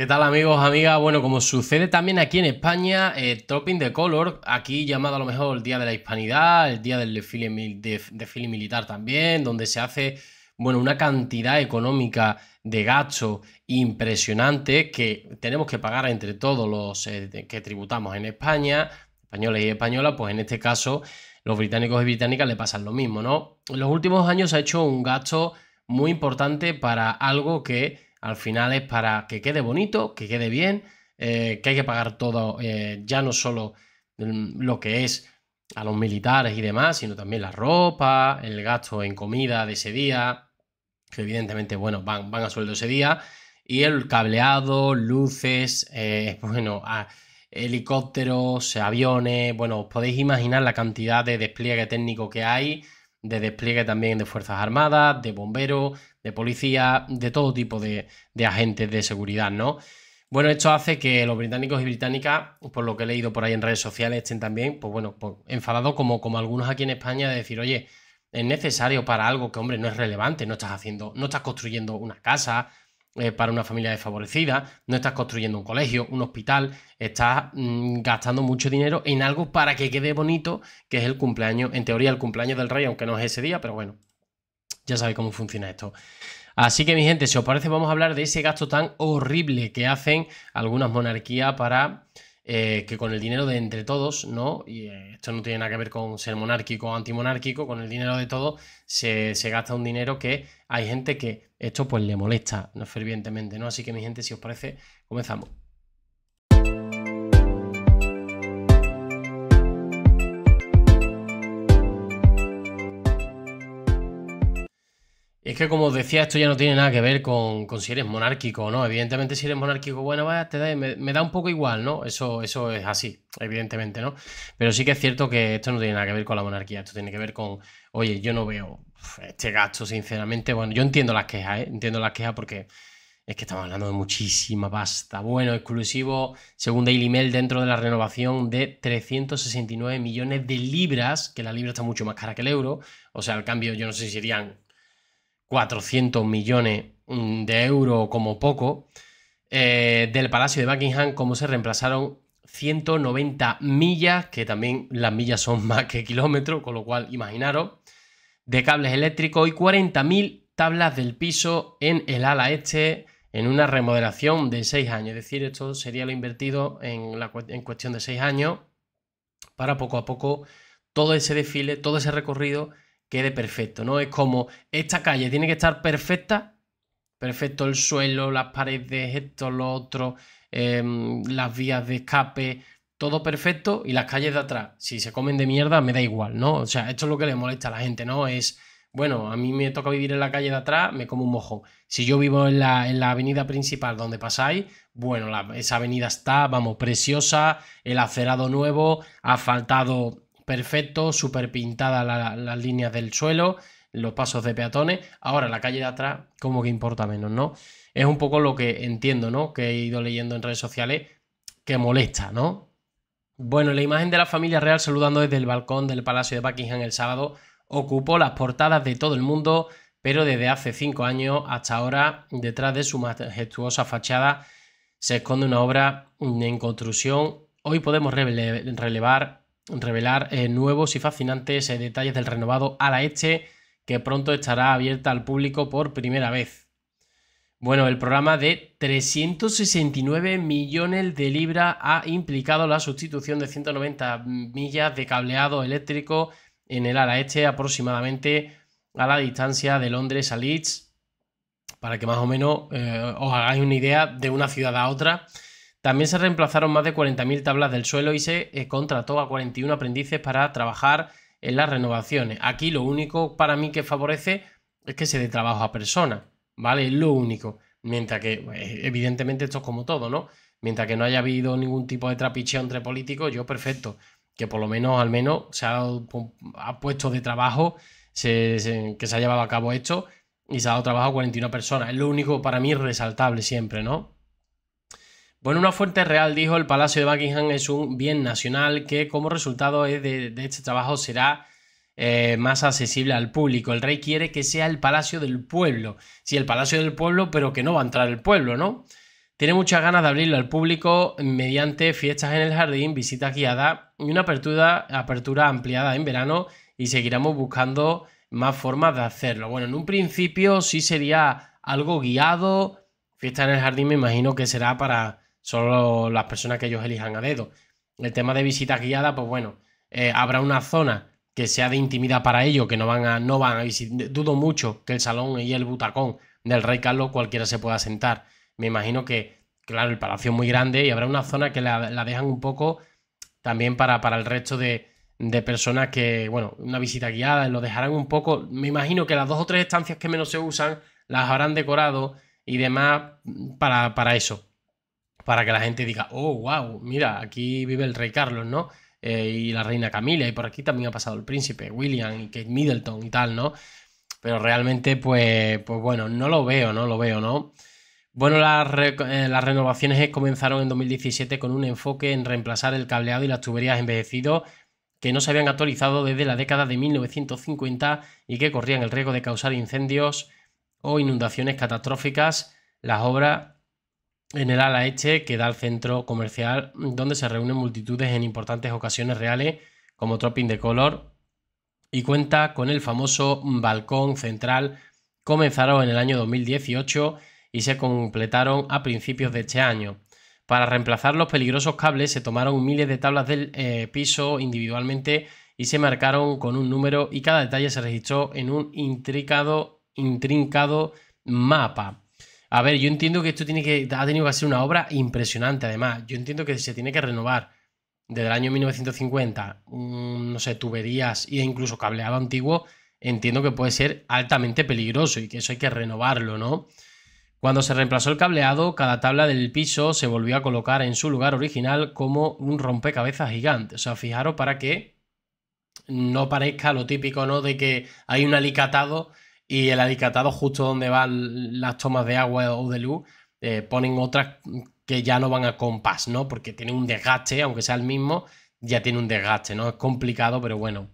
¿Qué tal amigos, amigas? Bueno, como sucede también aquí en España, el eh, Topping de Color, aquí llamado a lo mejor el Día de la Hispanidad, el Día del desfile, Militar también, donde se hace bueno, una cantidad económica de gasto impresionante que tenemos que pagar entre todos los eh, que tributamos en España, españoles y españolas, pues en este caso los británicos y británicas le pasan lo mismo, ¿no? En los últimos años se ha hecho un gasto muy importante para algo que al final es para que quede bonito, que quede bien, eh, que hay que pagar todo, eh, ya no solo mm, lo que es a los militares y demás, sino también la ropa, el gasto en comida de ese día, que evidentemente, bueno, van, van a sueldo ese día, y el cableado, luces, eh, bueno, helicópteros, aviones, bueno, os podéis imaginar la cantidad de despliegue técnico que hay de despliegue también de Fuerzas Armadas, de bomberos, de policía, de todo tipo de, agentes de seguridad, ¿no? Bueno, esto hace que los británicos y británicas, por lo que he leído por ahí en redes sociales, estén también, pues bueno, pues enfadados como, como algunos aquí en España de decir, oye, es necesario para algo que, hombre, no es relevante, no estás haciendo, no estás construyendo una casa, eh, para una familia desfavorecida, no estás construyendo un colegio, un hospital, estás mm, gastando mucho dinero en algo para que quede bonito, que es el cumpleaños, en teoría el cumpleaños del rey, aunque no es ese día, pero bueno, ya sabéis cómo funciona esto. Así que mi gente, si os parece vamos a hablar de ese gasto tan horrible que hacen algunas monarquías para eh, que con el dinero de entre todos, ¿no? Y eh, esto no tiene nada que ver con ser monárquico o antimonárquico, con el dinero de todos se, gasta un dinero que hay gente que esto pues le molesta ¿no? fervientemente, ¿no? Así que mi gente, si os parece, comenzamos. Es que como decía, esto ya no tiene nada que ver con, si eres monárquico o no. Evidentemente, si eres monárquico, bueno, vaya, te me, da un poco igual, ¿no? Eso, eso es así, evidentemente, ¿no? Pero sí que es cierto que esto no tiene nada que ver con la monarquía, esto tiene que ver con, oye, yo no veo este gasto, sinceramente. Bueno, yo entiendo las quejas, ¿eh? Entiendo las quejas porque es que estamos hablando de muchísima pasta. Bueno, exclusivo, según Daily Mail, dentro de la renovación de 369 millones de libras, que la libra está mucho más cara que el euro. O sea, al cambio, yo no sé si serían 400 millones mm, de euros como poco, eh, del Palacio de Buckingham, como se reemplazaron 190 millas, que también las millas son más que kilómetros, con lo cual imaginaros, de cables eléctricos y 40.000 tablas del piso en el ala este en una remodelación de 6 años. Es decir, esto sería lo invertido en, la, en cuestión de 6 años para poco a poco todo ese desfile, todo ese recorrido quede perfecto, ¿no? Es como esta calle tiene que estar perfecta, perfecto el suelo, las paredes, esto, lo otro, em, las vías de escape, todo perfecto y las calles de atrás, si se comen de mierda, me da igual, ¿no? O sea, esto es lo que le molesta a la gente, ¿no? Es, bueno, a mí me toca vivir en la calle de atrás, me como un mojón. Si yo vivo en la, avenida principal donde pasáis, bueno, esa avenida está, vamos, preciosa, el acerado nuevo, ha faltado perfecto, súper pintada las líneas del suelo, los pasos de peatones. Ahora, la calle de atrás, como que importa menos, ¿no? Es un poco lo que entiendo, ¿no? Que he ido leyendo en redes sociales que molesta, ¿no? Bueno, la imagen de la familia real saludando desde el balcón del Palacio de Buckingham el sábado ocupó las portadas de todo el mundo, pero desde hace cinco años hasta ahora, detrás de su majestuosa fachada, se esconde una obra en construcción. Hoy podemos relevar revelar eh, nuevos y fascinantes eh, detalles del renovado Ala Eche, que pronto estará abierta al público por primera vez. Bueno, el programa de 369 millones de libras ha implicado la sustitución de 190 millas de cableado eléctrico en el ala este, aproximadamente a la distancia de Londres a Leeds, para que más o menos eh, os hagáis una idea de una ciudad a otra. También se reemplazaron más de 40.000 tablas del suelo y se eh, contrató a 41 aprendices para trabajar en las renovaciones. Aquí lo único para mí que favorece es que se dé trabajo a personas, ¿vale? Es lo único. Mientras que, pues, e, evidentemente, esto es como todo, ¿no? Mientras que no haya habido ningún tipo de trapicheo entre políticos, yo perfecto. Que por lo menos, al menos, se ha, puesto de trabajo, que se ha llevado a cabo esto y se ha dado trabajo a 41 personas. Es lo único para mí resaltable siempre, ¿no? Bueno, una fuente real dijo el Palacio de Buckingham es un bien nacional que como resultado de, este trabajo será eh, más accesible al público. El rey quiere que sea el Palacio del Pueblo. Sí, el Palacio del Pueblo, pero que no va a entrar el pueblo, ¿no? Tiene muchas ganas de abrirlo al público mediante fiestas en el jardín, visitas guiadas y una apertura, apertura ampliada en verano y seguiremos buscando más formas de hacerlo. Bueno, en un principio sí sería algo guiado. Fiesta en el jardín me imagino que será para solo las personas que ellos elijan a dedo. El tema de visitas guiadas, pues bueno, eh, habrá una zona que sea de intimidad para ellos, que no van a, no van a visitar. Dudo mucho que el salón y el butacón del Rey Carlos cualquiera se pueda sentar. Me imagino que, claro, el palacio es muy grande y habrá una zona que la, dejan un poco también para, el resto de, personas que, bueno, una visita guiada, lo dejarán un poco. Me imagino que las dos o tres estancias que menos se usan las habrán decorado y demás para, para eso, para que la gente diga, oh, wow, mira, aquí vive el rey Carlos, ¿no? Eh, y la reina Camila, y por aquí también ha pasado el príncipe William y Kate Middleton y tal, ¿no? Pero realmente, pues, pues bueno, no lo veo, no lo veo, ¿no? Bueno, las, eh, las renovaciones comenzaron en 2017 con un enfoque en reemplazar el cableado y las tuberías envejecidos que no se habían actualizado desde la década de 1950 y que corrían el riesgo de causar incendios o inundaciones catastróficas. Las obras en el ala este que da al centro comercial donde se reúnen multitudes en importantes ocasiones reales como Tropping de Color y cuenta con el famoso balcón central comenzaron en el año 2018 y se completaron a principios de este año. Para reemplazar los peligrosos cables se tomaron miles de tablas del eh, piso individualmente y se marcaron con un número y cada detalle se registró en un intricado, intrincado mapa. A ver, yo entiendo que esto tiene que, ha tenido que ser una obra impresionante, además. Yo entiendo que se tiene que renovar desde el año 1950, mm, no sé, tuberías e incluso cableado antiguo, entiendo que puede ser altamente peligroso y que eso hay que renovarlo, ¿no? Cuando se reemplazó el cableado, cada tabla del piso se volvió a colocar en su lugar original como un rompecabezas gigante. O sea, fijaros para que no parezca lo típico, ¿no? De que hay un alicatado y el adicatado justo donde van las tomas de agua o de luz, eh, ponen otras que ya no van a compás, ¿no? Porque tiene un desgaste, aunque sea el mismo, ya tiene un desgaste, ¿no? Es complicado, pero bueno.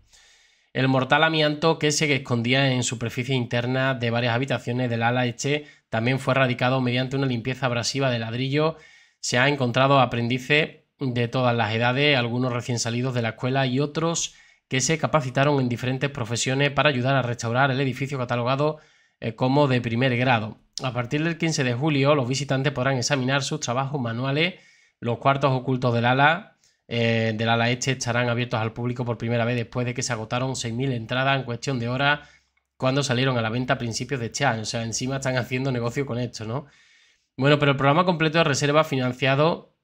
El mortal amianto que se escondía en superficie interna de varias habitaciones del ala este también fue erradicado mediante una limpieza abrasiva de ladrillo. Se ha encontrado aprendices de todas las edades, algunos recién salidos de la escuela y otros que se capacitaron en diferentes profesiones para ayudar a restaurar el edificio catalogado eh, como de primer grado. A partir del 15 de julio, los visitantes podrán examinar sus trabajos manuales. Los cuartos ocultos del ala, eh, del ala este estarán abiertos al público por primera vez después de que se agotaron 6.000 entradas en cuestión de horas cuando salieron a la venta a principios de este O sea, encima están haciendo negocio con esto, ¿no? Bueno, pero el programa completo de reserva financiado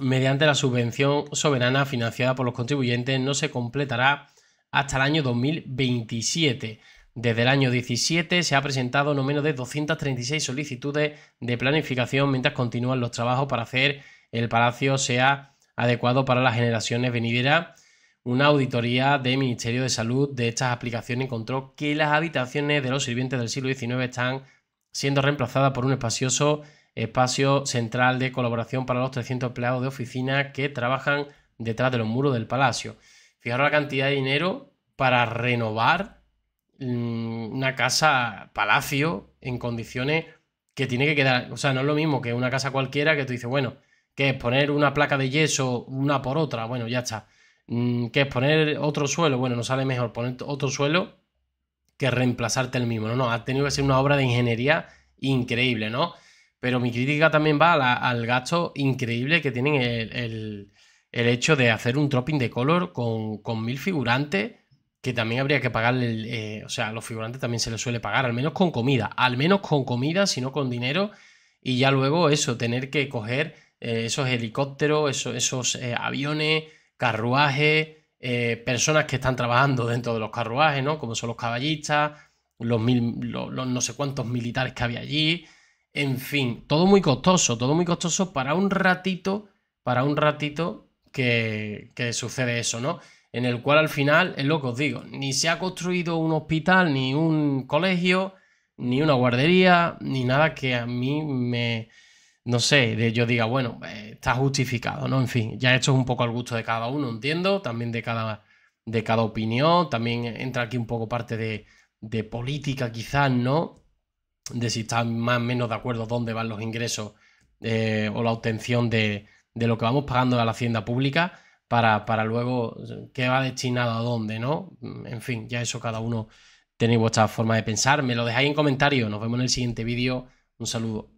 mediante la subvención soberana financiada por los contribuyentes no se completará hasta el año 2027. Desde el año 17 se ha presentado no menos de 236 solicitudes de planificación mientras continúan los trabajos para hacer el palacio sea adecuado para las generaciones venideras. Una auditoría del Ministerio de Salud de estas aplicaciones encontró que las habitaciones de los sirvientes del siglo XIX están siendo reemplazadas por un espacioso espacio central de colaboración para los 300 empleados de oficina que trabajan detrás de los muros del palacio. Fijaros la cantidad de dinero para renovar mm, una casa palacio en condiciones que tiene que quedar, o sea, no es lo mismo que una casa cualquiera que tú dices, bueno, que es poner una placa de yeso una por otra, bueno, ya está. Mm, que es poner otro suelo, bueno, no sale mejor poner otro suelo que reemplazarte el mismo, no, no, ha tenido que ser una obra de ingeniería increíble, ¿no? Pero mi crítica también va al gasto increíble que tienen el, hecho de hacer un dropping de color con, mil figurantes, que también habría que pagarle, eh, o sea, a los figurantes también se les suele pagar, al menos con comida, al menos con comida, si no con dinero, y ya luego eso, tener que coger eh, esos helicópteros, esos, eh, aviones, carruajes, personas que están trabajando dentro de los carruajes, ¿no? Como son los caballistas, los, mil, los no sé cuántos militares que había allí en fin, todo muy costoso, todo muy costoso para un ratito, para un ratito que, sucede eso, ¿no? En el cual al final, es lo que os digo, ni se ha construido un hospital, ni un colegio, ni una guardería, ni nada que a mí me, no sé, de yo diga, bueno, eh, está justificado, ¿no? En fin, ya esto es un poco al gusto de cada uno, entiendo, también de cada, de cada opinión, también entra aquí un poco parte de, de política quizás, ¿no? de si están más o menos de acuerdo dónde van los ingresos eh, o la obtención de, lo que vamos pagando a la hacienda pública para, luego qué va destinado a dónde, ¿no? En fin, ya eso cada uno tiene vuestra forma de pensar. Me lo dejáis en comentarios, Nos vemos en el siguiente vídeo. Un saludo.